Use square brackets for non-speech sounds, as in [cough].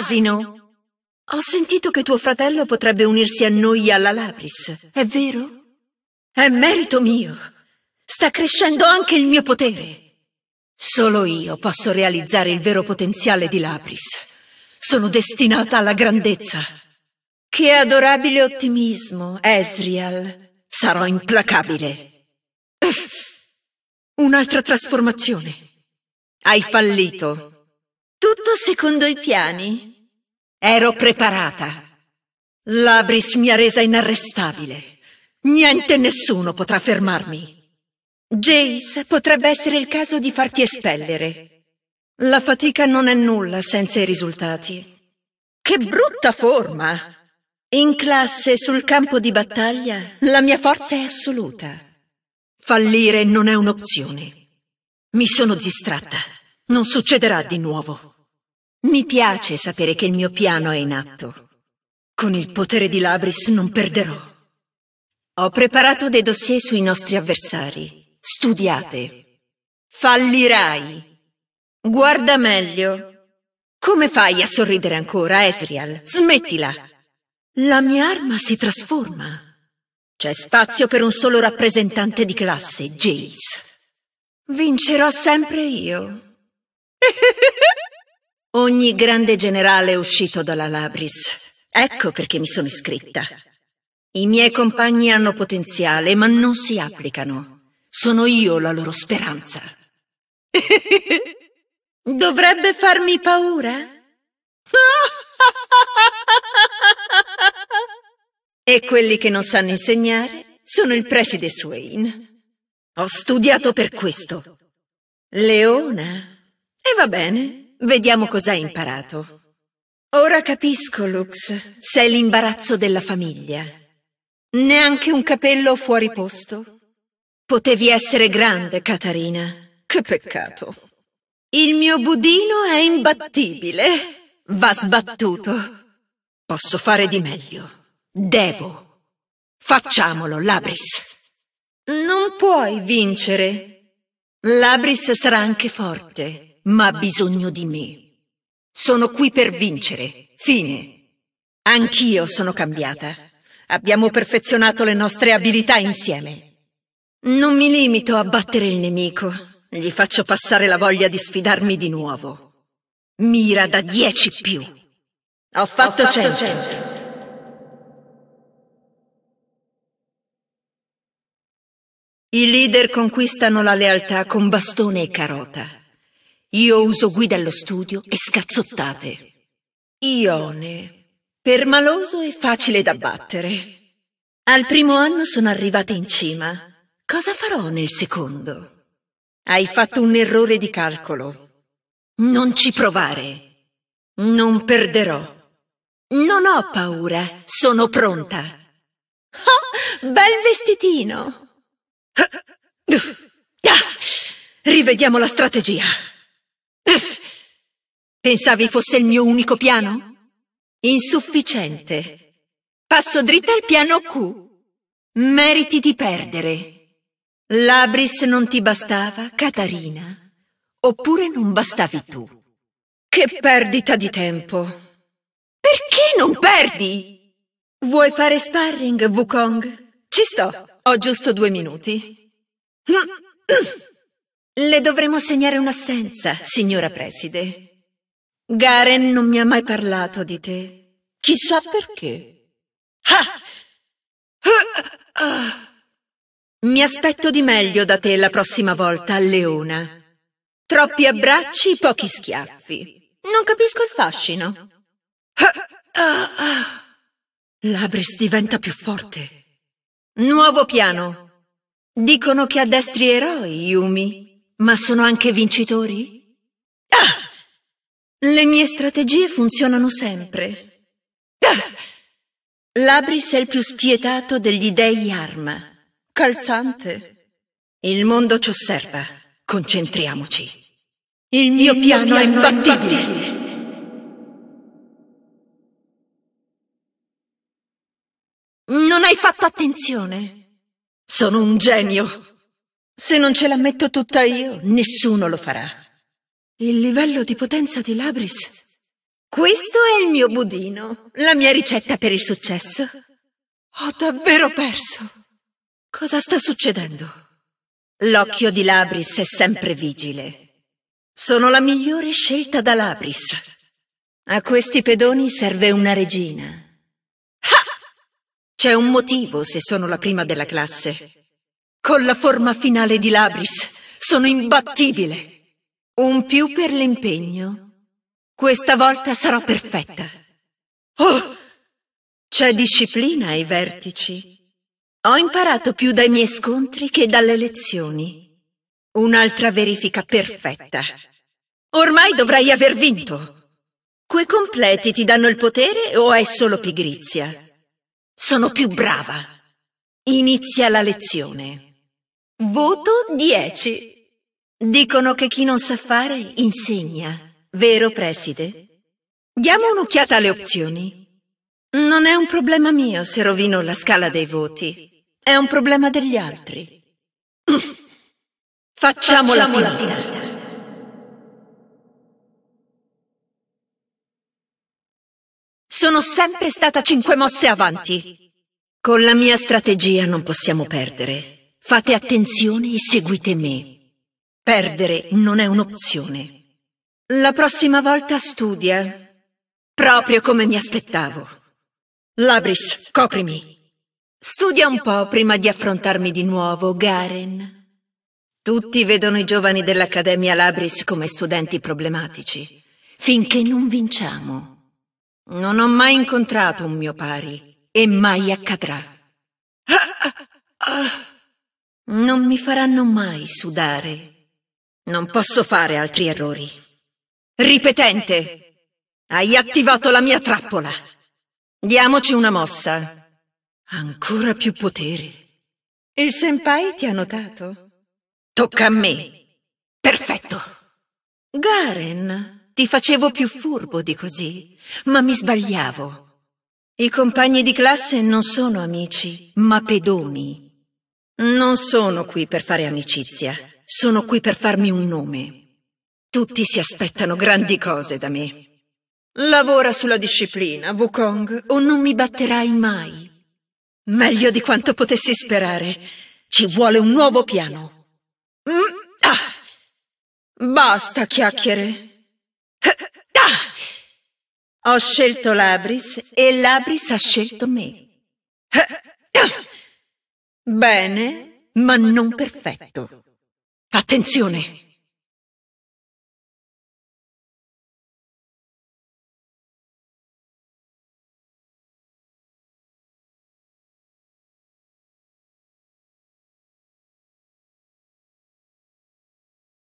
asino! Ho sentito che tuo fratello potrebbe unirsi a noi alla Labris, è vero? È merito mio! Sta crescendo anche il mio potere! Solo io posso realizzare il vero potenziale di Labris. Sono destinata alla grandezza. Che adorabile ottimismo, Esrial. Sarò implacabile. Un'altra trasformazione. Hai fallito. Tutto secondo i piani. Ero preparata. L'Abris mi ha resa inarrestabile. Niente e nessuno potrà fermarmi. Jace, potrebbe essere il caso di farti espellere. La fatica non è nulla senza i risultati. Che brutta forma! In classe, sul campo di battaglia, la mia forza è assoluta. Fallire non è un'opzione. Mi sono distratta. Non succederà di nuovo. Mi piace sapere che il mio piano è in atto. Con il potere di Labris non perderò. Ho preparato dei dossier sui nostri avversari. Studiate. Fallirai. Guarda meglio. Come fai a sorridere ancora, Esrial? Smettila. La mia arma si trasforma. C'è spazio per un solo rappresentante di classe, Jace. Vincerò sempre io. [laughs] Ogni grande generale è uscito dalla Labris. Ecco perché mi sono iscritta. I miei compagni hanno potenziale, ma non si applicano. Sono io la loro speranza. [laughs] Dovrebbe farmi paura? e quelli che non sanno insegnare sono il preside Swain. Ho studiato per questo. Leona. E va bene. Vediamo cos'ha imparato. Ora capisco, Lux, sei l'imbarazzo della famiglia. Neanche un capello fuori posto. Potevi essere grande, Katarina. Che peccato. Il mio budino è imbattibile. Va sbattuto. Posso fare di meglio. Devo. Facciamolo, Labris. Non puoi vincere. Labris sarà anche forte ma ha bisogno di me. Sono qui per vincere. Fine. Anch'io sono cambiata. Abbiamo perfezionato le nostre abilità insieme. Non mi limito a battere il nemico, gli faccio passare la voglia di sfidarmi di nuovo. Mira da dieci più. Ho fatto, cento. I leader conquistano la lealtà con bastone e carota. Io uso guida allo studio e scazzottate. Ione, permaloso e facile da battere. Al primo anno sono arrivata in cima. Cosa farò nel secondo? Hai fatto un errore di calcolo. Non ci provare. Non perderò. Non ho paura, sono pronta. Oh, bel vestitino! [laughs] Ah, rivediamo la strategia. Pensavi fosse il mio unico piano? Insufficiente. Passo dritta al piano Q. Meriti di perdere. Labris non ti bastava, Catarina. Oppure non bastavi tu. Che perdita di tempo. Perché non perdi? Vuoi fare sparring, Wukong? Ci sto. Ho giusto due minuti. [clears throat] Mm. Le dovremo segnare un'assenza, signora preside. Garen non mi ha mai parlato di te. Chissà perché. Ah! Mi aspetto di meglio da te la prossima volta, Leona. Troppi abbracci, pochi schiaffi. Non capisco il fascino. Ah! Labris diventa più forte. Nuovo piano. Dicono che addestri eroi, Yumi. Ma sono anche vincitori? Ah! Le mie strategie funzionano sempre. Ah! Labris è il più spietato degli dei arma. Calzante. Il mondo ci osserva. Concentriamoci. Il mio, piano, è imbattibile. Non hai fatto attenzione. Sono un genio. Se non ce la metto tutta io, nessuno lo farà. Il livello di potenza di Labris. Questo è il mio budino, la mia ricetta per il successo. Ho davvero perso. Cosa sta succedendo? L'occhio di Labris è sempre vigile. Sono la migliore scelta da Labris. A questi pedoni serve una regina. C'è un motivo se sono la prima della classe. Con la forma finale di Labris sono imbattibile. Un più per l'impegno. Questa volta sarò perfetta. Oh! C'è disciplina ai vertici. Ho imparato più dai miei scontri che dalle lezioni. Un'altra verifica perfetta. Ormai dovrei aver vinto. Quei completi ti danno il potere o è solo pigrizia? Sono più brava. Inizia la lezione. Voto 10. Dicono che chi non sa fare insegna, vero preside? Diamo un'occhiata alle opzioni. Non è un problema mio se rovino la scala dei voti, è un problema degli altri. [clears throat] Facciamo la finata. Sono sempre stata cinque mosse avanti. Con la mia strategia non possiamo perdere. Fate attenzione e seguite me. Perdere non è un'opzione. La prossima volta studia, proprio come mi aspettavo. Labris, coprimi. Studia un po' prima di affrontarmi di nuovo, Garen. Tutti vedono i giovani dell'Accademia Labris come studenti problematici, finché non vinciamo. Non ho mai incontrato un mio pari e mai accadrà. Ah, ah, ah. Non mi faranno mai sudare. Non posso fare altri errori. Ripetente! Hai attivato la mia trappola. Diamoci una mossa. Ancora più potere. Il senpai ti ha notato? Tocca a me. Perfetto. Garen, ti facevo più furbo di così, ma mi sbagliavo. I compagni di classe non sono amici, ma pedoni. Non sono qui per fare amicizia, sono qui per farmi un nome. Tutti si aspettano grandi cose da me. Lavora sulla disciplina, Wukong, o non mi batterai mai. Meglio di quanto potessi sperare. Ci vuole un nuovo piano. Mm, ah! Basta chiacchiere. [laughs] Ah! Ho scelto Labris e Labris ha scelto me. [laughs] Bene, ma non perfetto. Attenzione!